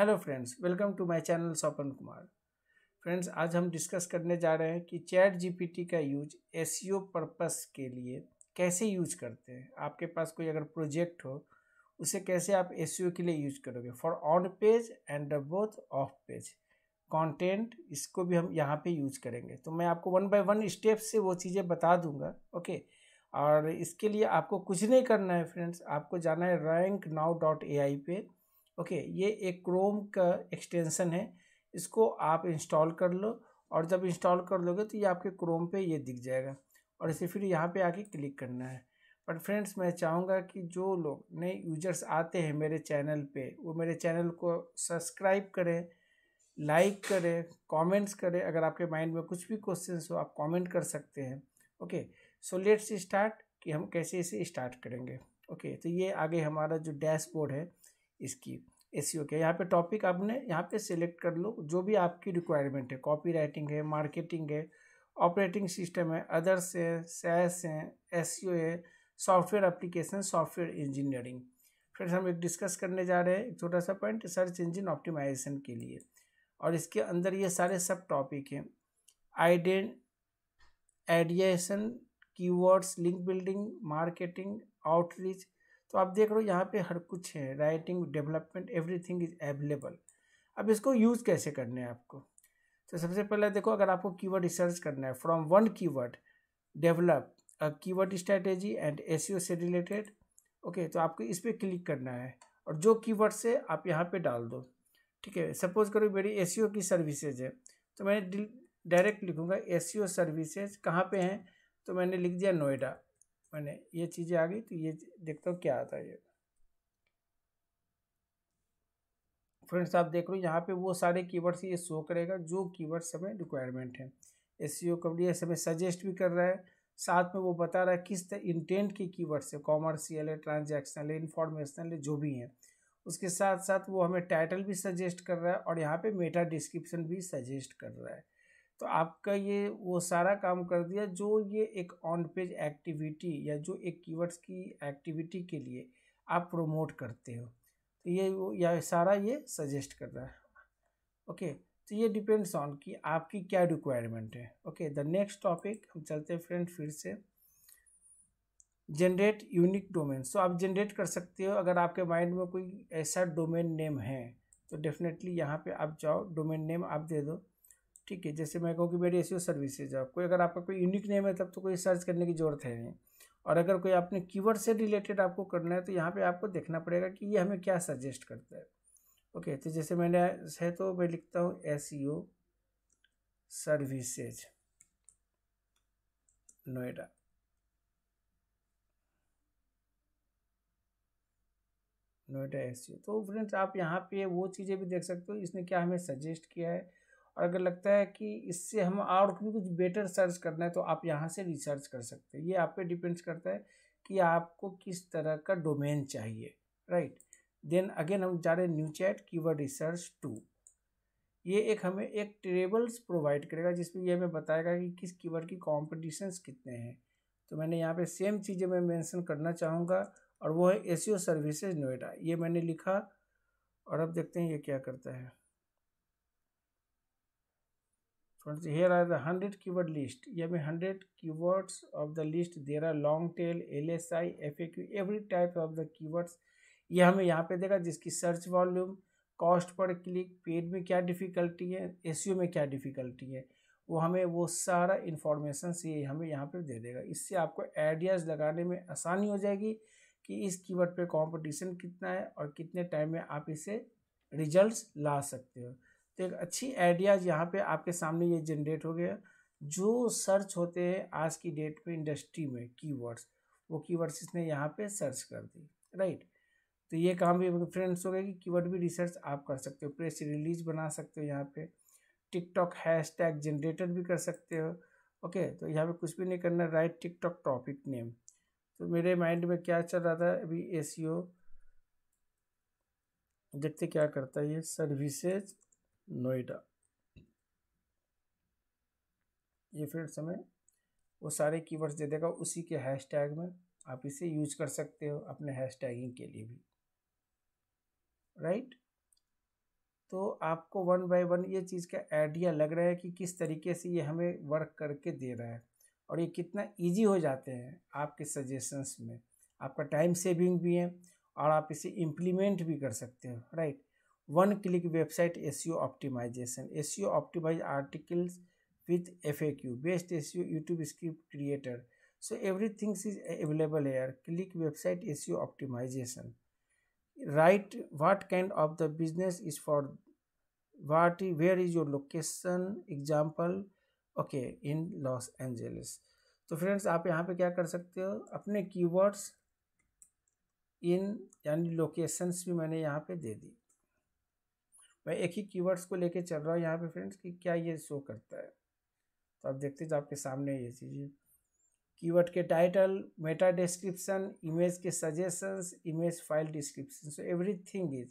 Hello friends welcome to my channel Swapan Kumar friends आज हम discuss करने जा रहे हैं कि चैट जीपीटी का यूज एस पर्पस के लिए कैसे यूज करते हैं आपके पास कोई अगर प्रोजेक्ट हो उसे कैसे आप एस के लिए यूज करोगे for on page and both off page content इसको भी हम यहाँ पे यूज करेंगे तो मैं आपको वन बाय वन स्टेप से वो चीज़ें बता दूंगा ओके और इसके लिए आपको कुछ नहीं करना है फ्रेंड्स आपको जाना है rank now dot A I पे ओके ये एक क्रोम का एक्सटेंशन है इसको आप इंस्टॉल कर लो और जब इंस्टॉल कर लोगे तो ये आपके क्रोम पे ये दिख जाएगा और इसे फिर यहाँ पे आके क्लिक करना है बट फ्रेंड्स मैं चाहूँगा कि जो लोग नए यूजर्स आते हैं मेरे चैनल पे वो मेरे चैनल को सब्सक्राइब करें लाइक करें कमेंट्स करें अगर आपके माइंड में कुछ भी क्वेश्चंस हो आप कमेंट कर सकते हैं ओके सो लेट्स स्टार्ट कि हम कैसे इसे स्टार्ट करेंगे ओके okay, तो ये आगे हमारा जो डैशबोर्ड है इसकी एस के यहाँ पे टॉपिक आपने यहाँ पे सिलेक्ट कर लो जो भी आपकी रिक्वायरमेंट है कॉपी राइटिंग है मार्केटिंग है ऑपरेटिंग सिस्टम है अदर्स है सैस हैं एस है software application software engineering friends हम एक डिस्कस करने जा रहे हैं एक छोटा सा पॉइंट सर्च इंजिन ऑप्टिमाइजेशन के लिए और इसके अंदर ये सारे सब टॉपिक हैं आइडेंट की keywords link building marketing outreach तो आप देख रहे हो यहाँ पे हर कुछ है writing development everything is available अब इसको यूज़ कैसे करना है आपको तो सबसे पहले देखो अगर आपको कीवर्ड रिसर्च करना है from one keyword develop a keyword strategy and A से रिलेटेड ओके तो आपको इस पर क्लिक करना है और जो कीवर्ड से आप यहाँ पे डाल दो ठीक है सपोज करो मेरी ए e की सर्विसेज है तो मैं डायरेक्ट लिखूँगा ओ सर्विसेज कहाँ पे हैं तो मैंने लिख दिया नोएडा मैंने ये चीज़ें आ गई तो ये देखता हूँ क्या आता है ये फ्रेंड्स आप देख रहे हो यहाँ पे वो सारे कीवर्ड्स ये शो करेगा जो कीवर्ड्स हमें रिक्वायरमेंट है एस सी ओ कंपनी हमें सजेस्ट भी कर रहा है साथ में वो बता रहा है किस तरह इंटेंट के कीवर्ड्स से कॉमर्शियल है ट्रांजेक्शनल है इन्फॉर्मेशनल है जो भी है उसके साथ साथ वो हमें टाइटल भी सजेस्ट कर रहा है और यहाँ पे मेटा डिस्क्रिप्शन भी सजेस्ट कर रहा है तो आपका ये वो सारा काम कर दिया जो ये एक ऑन पेज एक्टिविटी या जो एक कीवर्ड्स की एक्टिविटी के लिए आप प्रोमोट करते हो तो ये वो या सारा ये सजेस्ट कर रहा है ओके तो ये डिपेंड्स ऑन कि आपकी क्या रिक्वायरमेंट है ओके द नेक्स्ट टॉपिक हम चलते हैं फ्रेंड फिर से जनरेट यूनिक डोमेन सो आप जनरेट कर सकते हो अगर आपके माइंड में कोई ऐसा डोमेन नेम है तो डेफिनेटली यहाँ पे आप जाओ डोमेन नेम आप दे दो ठीक है जैसे मैं कहूँ कि मेरी ऐसी सर्विसेज है कोई अगर आपका कोई यूनिक नेम है तब तो कोई सर्च करने की ज़रूरत है नहीं और अगर कोई आपने कीवर्ड से रिलेटेड आपको करना है तो यहाँ पे आपको देखना पड़ेगा कि ये हमें क्या सजेस्ट करता है ओके तो जैसे मैंने है तो मैं लिखता हूँ S services e Noida Noida S e तो फ्रेंड्स आप यहाँ पे वो चीज़ें भी देख सकते हो इसने क्या हमें सजेस्ट किया है और अगर लगता है कि इससे हम और भी कुछ बेटर सर्च करना है तो आप यहाँ से रिसर्च कर सकते हैं ये आप पे डिपेंड्स करता है कि आपको किस तरह का डोमेन चाहिए राइट देन अगेन हम जा रहे हैं न्यू चैट की रिसर्च टू ये एक हमें एक टेबल्स प्रोवाइड करेगा जिसमें ये हमें बताएगा कि किस कीवर्ड की कॉम्पिटिशन्स कितने हैं तो मैंने यहाँ पे सेम चीज़ें मैं मेंशन करना चाहूँगा और वो है एस सर्विसेज नोएडा ये मैंने लिखा और अब देखते हैं ये क्या करता है Friends, here are the 100 keyword list. You have 100 keywords of the list. There are long tail, LSI, FAQ, every type of the keywords. ये हमें यहाँ पे देगा जिसकी सर्च वॉल्यूम कॉस्ट पर क्लिक पेड में क्या डिफ़िकल्टी है एस e में क्या डिफ़िकल्टी है वो हमें वो सारा इन्फॉर्मेशन से हमें यहाँ पे दे देगा इससे आपको आइडियाज़ लगाने में आसानी हो जाएगी कि इस कीवर्ड पे कंपटीशन कितना है और कितने टाइम में आप इसे रिजल्ट्स ला सकते हो तो एक अच्छी आइडियाज़ यहाँ पे आपके सामने ये जनरेट हो गया जो सर्च होते हैं आज की डेट में इंडस्ट्री में कीवर्ड्स वो कीवर्ड्स इसने यहाँ पे सर्च कर दी राइट तो ये काम भी फ्रेंड्स हो गए कि कीवर्ड भी रिसर्च आप कर सकते हो प्रेस रिलीज बना सकते हो यहाँ पे टिकटॉक हैश टैग जनरेटर भी कर सकते हो ओके तो यहाँ पे कुछ भी नहीं करना राइट टिकटॉक टॉपिक नेम तो मेरे माइंड में क्या चल रहा था अभी ए e देखते क्या करता है ये सर्विसेज नोएडा ये फ्रेंड्स हमें वो सारे कीवर्ड्स दे देगा उसी के हैशटैग में आप इसे यूज कर सकते हो अपने हैश टैगिंग के लिए भी राइट right? तो आपको वन बाय वन ये चीज़ का आइडिया लग रहा है कि किस तरीके से ये हमें वर्क करके दे रहा है और ये कितना इजी हो जाते हैं आपके सजेशंस में आपका टाइम सेविंग भी है और आप इसे इम्प्लीमेंट भी कर सकते हो right one click website A S optimization A C S optimize articles with F A Q best S YouTube script creator so every things is available here click website A C S optimization right what kind of the business is for what where is your location example okay in Los Angeles तो friends आप यहाँ पर क्या कर सकते हो अपने की वर्ड्स इन यानी लोकेशंस भी मैंने यहाँ पर दे दी मैं एक ही कीवर्ड्स को लेके चल रहा हूँ यहाँ पे फ्रेंड्स कि क्या ये शो करता है तो आप देखते जो आपके सामने ये चीज़ कीवर्ड के टाइटल मेटा डिस्क्रिप्शन इमेज के suggestions image file description so every thing is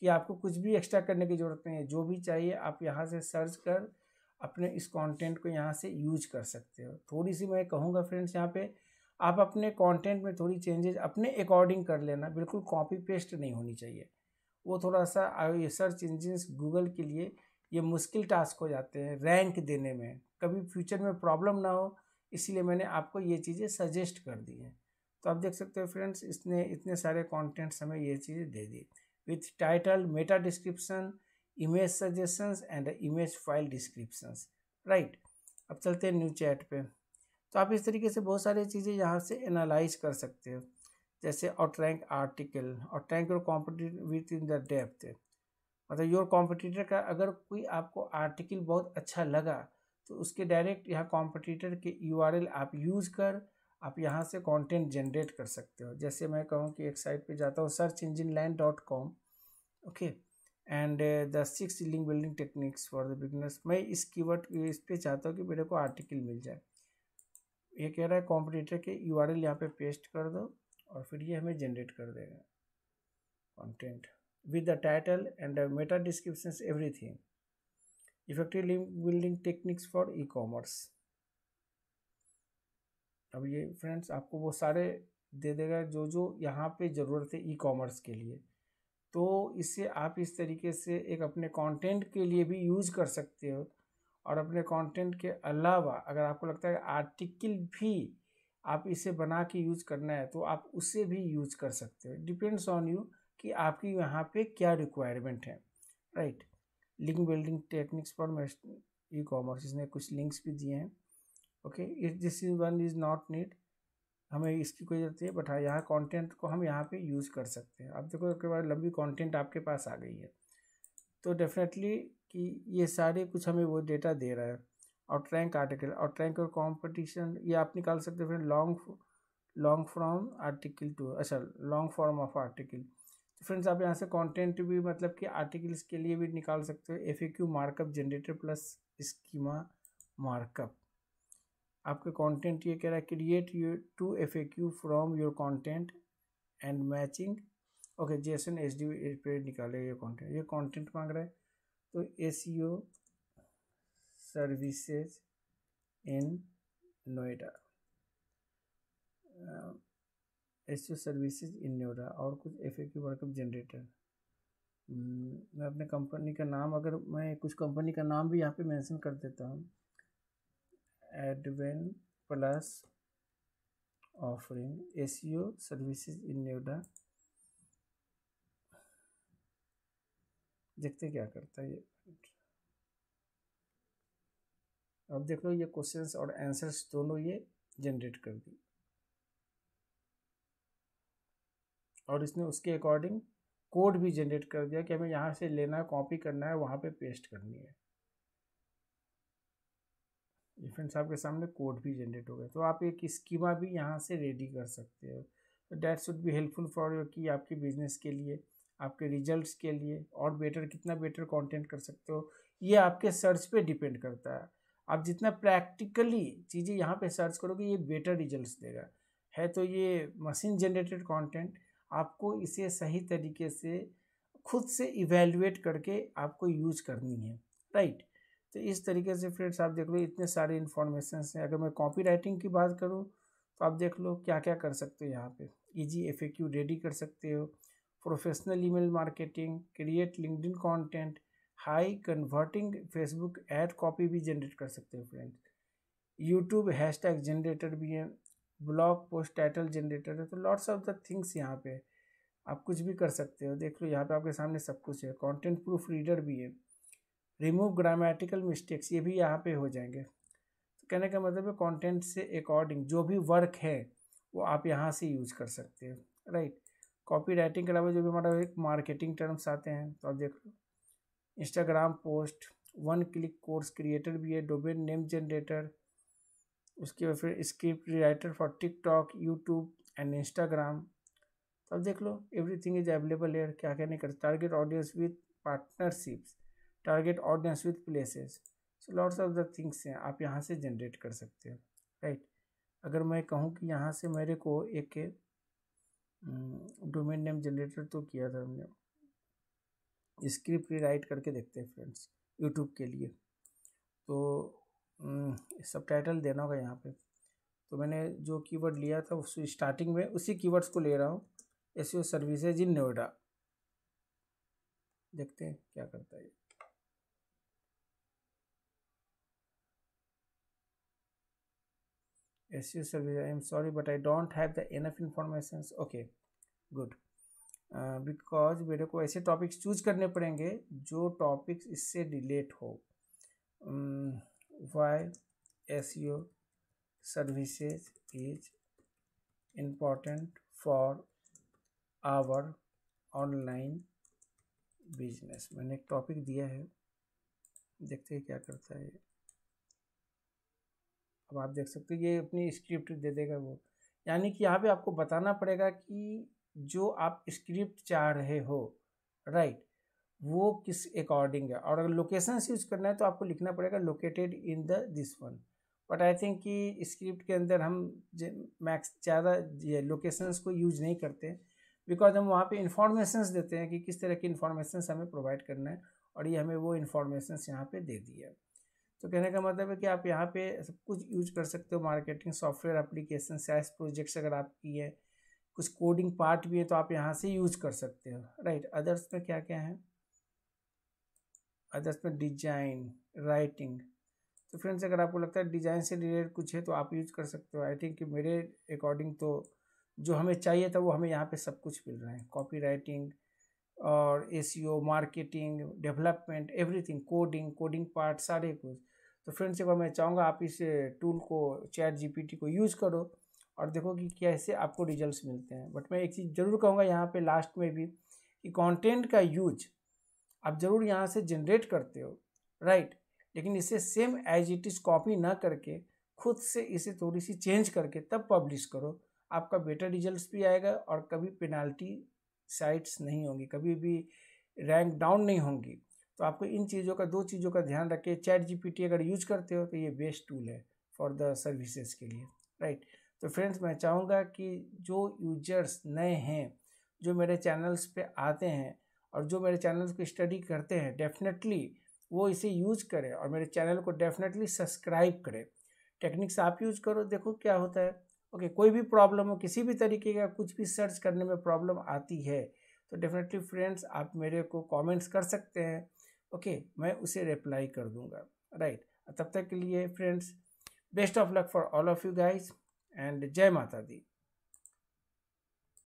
कि आपको कुछ भी एक्स्ट्रा करने की ज़रूरत नहीं है जो भी चाहिए आप यहाँ से सर्च कर अपने इस कंटेंट को यहाँ से यूज कर सकते हो थोड़ी सी मैं कहूँगा फ्रेंड्स यहाँ पे आप अपने कंटेंट में थोड़ी चेंजेस अपने अकॉर्डिंग कर लेना बिल्कुल कॉपी पेस्ट नहीं होनी चाहिए वो थोड़ा सा सर्च इंजिन्स गूगल के लिए ये मुश्किल टास्क हो जाते हैं रैंक देने में कभी फ्यूचर में प्रॉब्लम ना हो इसलिए मैंने आपको ये चीज़ें सजेस्ट कर दी हैं तो आप देख सकते हो फ्रेंड्स इसने इतने सारे कॉन्टेंट्स हमें ये चीज़ें दे दी with title meta description image suggestions and image file descriptions right अब चलते हैं न्यू चैट पे तो आप इस तरीके से बहुत सारी चीज़ें यहाँ से एनालाइज कर सकते हो जैसे outrank article outrank your competitor with in the depth मतलब योर कॉम्पिटिटर का अगर कोई आपको आर्टिकल बहुत अच्छा लगा तो उसके डायरेक्ट यहाँ कॉम्पिटिटर के यू आप यूज़ कर आप यहाँ से कंटेंट जनरेट कर सकते हो जैसे मैं कहूँ कि एक साइट पे जाता हूँ search engine line dot com okay and the six link building techniques for the beginners मैं इस कीवर्ड इस पर चाहता हूँ कि मेरे को आर्टिकल मिल जाए ये कह रहा है कॉम्पिटिटर के यू आर एल यहाँ पे पेस्ट कर दो और फिर ये हमें जनरेट कर देगा content with the title and the meta description everything effective link building techniques for e commerce अब ये फ्रेंड्स आपको वो सारे दे देगा जो जो यहाँ पे ज़रूरत है ई कॉमर्स के लिए तो इसे आप इस तरीके से एक अपने कंटेंट के लिए भी यूज़ कर सकते हो और अपने कंटेंट के अलावा अगर आपको लगता है आर्टिकल भी आप इसे बना के यूज करना है तो आप उससे भी यूज कर सकते हो डिपेंड्स ऑन यू कि आपकी यहाँ पे क्या रिक्वायरमेंट है right link building techniques for e commerce इसने कुछ लिंक्स भी दिए हैं okay if this is one is not need हमें इसकी कोई जरूरत है बट हाँ यहाँ कॉन्टेंट को हम यहाँ पे यूज़ कर सकते हैं आप देखो उसके बाद लंबी कॉन्टेंट आपके पास आ गई है तो डेफिनेटली कि ये सारे कुछ हमें वो डेटा दे रहा है और ट्रैंक आर्टिकल और ट्रैंक और कॉम्पिटिशन ये आप निकाल सकते हो friend long long form article to अच्छा लॉन्ग फॉर्म ऑफ आर्टिकल तो फ्रेंड्स आप यहाँ से कंटेंट भी मतलब कि आर्टिकल्स के लिए भी निकाल सकते हो F markup generator plus schema markup आपके कंटेंट ये कह रहा है create you to F A Q from your content and matching okay JSON S D पे निकाले ये कंटेंट ये कंटेंट मांग रहा है तो A C e services in Noida S services in Noida और कुछ F A Q workup generator मैं अपने कंपनी का नाम अगर मैं कुछ कंपनी का नाम भी यहाँ पे मेंशन कर देता हूँ एडवेन plus offering S services in Noida देखते क्या करता है ये अब देख लो ये क्वेश्चंस और आंसर्स दोनों ये जनरेट कर दी और इसने उसके अकॉर्डिंग कोड भी जनरेट कर दिया कि हमें यहाँ से लेना है कॉपी करना है वहाँ पे पेस्ट करनी है ये फ्रेंड्स आपके सामने कोड भी जनरेट हो गया तो आप एक स्कीमा भी यहाँ से रेडी कर सकते हो डैट शुड भी हेल्पफुल फॉर योर की आपके बिजनेस के लिए आपके रिजल्ट्स के लिए और बेटर कितना बेटर कंटेंट कर सकते हो ये आपके सर्च पे डिपेंड करता है आप जितना प्रैक्टिकली चीज़ें यहाँ पे सर्च करोगे ये बेटर रिजल्ट्स देगा है तो ये मशीन जनरेटेड कंटेंट आपको इसे सही तरीके से खुद से इवेल्युएट करके आपको यूज करनी है राइट तो इस तरीके से फ्रेंड्स आप देख लो इतने सारे इन्फॉर्मेशन हैं अगर मैं कॉपी राइटिंग की बात करूँ तो आप देख लो क्या क्या कर सकते हो यहाँ पे ईजी एफ रेडी कर सकते हो professional email marketing create LinkedIn content high converting Facebook ad copy भी जनरेट कर सकते हैं friends YouTube hashtag generator भी है ब्लॉग पोस्ट टाइटल जनरेटर है तो लॉट्स ऑफ द थिंग्स यहाँ पे आप कुछ भी कर सकते हो देख लो यहाँ पे आपके सामने सब कुछ है कंटेंट प्रूफ रीडर भी है रिमूव ग्रामेटिकल मिस्टेक्स ये भी यहाँ पे हो जाएंगे तो कहने का मतलब है कंटेंट से अकॉर्डिंग जो भी वर्क है वो आप यहाँ से यूज कर सकते हो राइट कॉपी राइटिंग के अलावा जो भी हमारा एक मार्केटिंग टर्म्स आते हैं तो आप देख लो Instagram post one click course creator भी है डोमेन नेम जनरेटर उसके बाद फिर script writer for TikTok YouTube and Instagram तो अब देख लो every thing is available here क्या क्या नहीं करते target audience with partnerships target audience with places so lots of the things हैं आप यहाँ से जनरेट कर सकते हैं राइट अगर मैं कहूँ कि यहाँ से मेरे को एक डोमेन नेम जनरेटर तो किया था हमने स्क्रिप्ट राइट करके देखते हैं फ्रेंड्स यूट्यूब के लिए तो सब टाइटल देना होगा यहाँ पे तो मैंने जो कीवर्ड लिया था उस स्टार्टिंग में उसी कीवर्ड्स को ले रहा हूँ एस सर्विसेज इन नोएडा देखते हैं क्या करता है S service I am sorry but I don't have the enough information okay good because मेरे को ऐसे टॉपिक्स चूज करने पड़ेंगे जो टॉपिक्स इससे रिलेट हो वाई एस यो services is important for our online business मैंने एक टॉपिक दिया है देखते हैं क्या करता है अब आप देख सकते हो ये अपनी स्क्रिप्ट दे देगा वो यानी कि यहाँ पे आपको बताना पड़ेगा कि जो आप स्क्रिप्ट चाह रहे हो राइट right, वो किस अकॉर्डिंग है और अगर लोकेशन यूज करना है तो आपको लिखना पड़ेगा located in the this one but I think कि स्क्रिप्ट के अंदर हम मैक्स ज़्यादा लोकेशंस को यूज नहीं करते बिकॉज हम वहाँ पे इंफॉर्मेशंस देते हैं कि किस तरह की इंफॉर्मेशंस हमें प्रोवाइड करना है और ये हमें वो इन्फॉर्मेशंस यहाँ पे दे दी है तो कहने का मतलब है कि आप यहाँ पे सब कुछ यूज कर सकते हो marketing software application size projects अगर आप किए कुछ कोडिंग पार्ट भी है तो आप यहाँ से यूज कर सकते हो राइट अदर्स में क्या क्या है अदर्स में डिजाइन राइटिंग तो फ्रेंड्स अगर आपको लगता है डिज़ाइन से रिलेटेड कुछ है तो आप यूज कर सकते हो आई थिंक मेरे अकॉर्डिंग तो जो हमें चाहिए था वो हमें यहाँ पे सब कुछ मिल रहा है कॉपी राइटिंग और A marketing development everything coding coding part सारे कुछ तो फ्रेंड्स एक बार मैं चाहूँगा आप इस टूल को चैट जीपीटी को यूज़ करो और देखो कि कैसे आपको रिजल्ट मिलते हैं बट मैं एक चीज़ ज़रूर कहूँगा यहाँ पर लास्ट में भी कि कॉन्टेंट का यूज आप ज़रूर यहाँ से जनरेट करते हो राइट लेकिन इसे same as it is copy ना करके खुद से इसे थोड़ी सी चेंज करके तब पब्लिश करो आपका बेटर रिजल्ट्स भी आएगा और कभी पेनाल्टी साइट्स नहीं होंगी कभी भी रैंक डाउन नहीं होंगी तो आपको इन चीज़ों का दो चीज़ों का ध्यान रखें चैट जीपीटी अगर यूज करते हो तो ये बेस्ट टूल है फॉर द सर्विसेज के लिए राइट तो फ्रेंड्स मैं चाहूँगा कि जो यूजर्स नए हैं जो मेरे चैनल्स पे आते हैं और जो मेरे चैनल्स को स्टडी करते हैं डेफिनेटली वो इसे यूज करें और मेरे चैनल को डेफिनेटली सब्सक्राइब करें टेक्निक्स आप यूज करो देखो क्या होता है ओके okay, कोई भी प्रॉब्लम हो किसी भी तरीके का कुछ भी सर्च करने में प्रॉब्लम आती है तो डेफिनेटली फ्रेंड्स आप मेरे को कमेंट्स कर सकते हैं ओके okay, मैं उसे रिप्लाई कर दूंगा राइट right. तब तक के लिए friends best of luck for all of you guys and जय माता दी